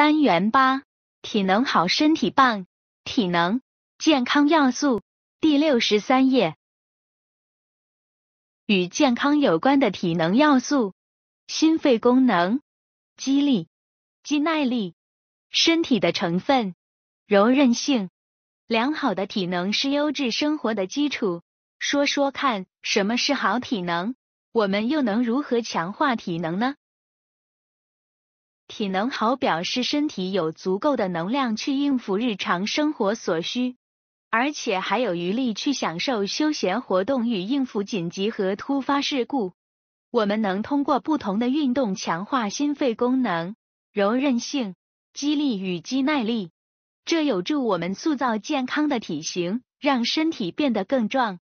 单元八，体能好，身体棒。体能健康要素，第六十三页。与健康有关的体能要素：心肺功能、肌力、肌耐力、身体的成分、柔韧性。良好的体能是优质生活的基础。说说看，什么是好体能？我们又能如何强化体能呢？体能好表示身体有足够的能量去应付日常生活所需，而且还有余力去享受休闲活动与应付紧急和突发事故。我们能通过不同的运动强化心肺功能、柔韧性、肌力与肌耐力，这有助我们塑造健康的体型，让身体变得更壮。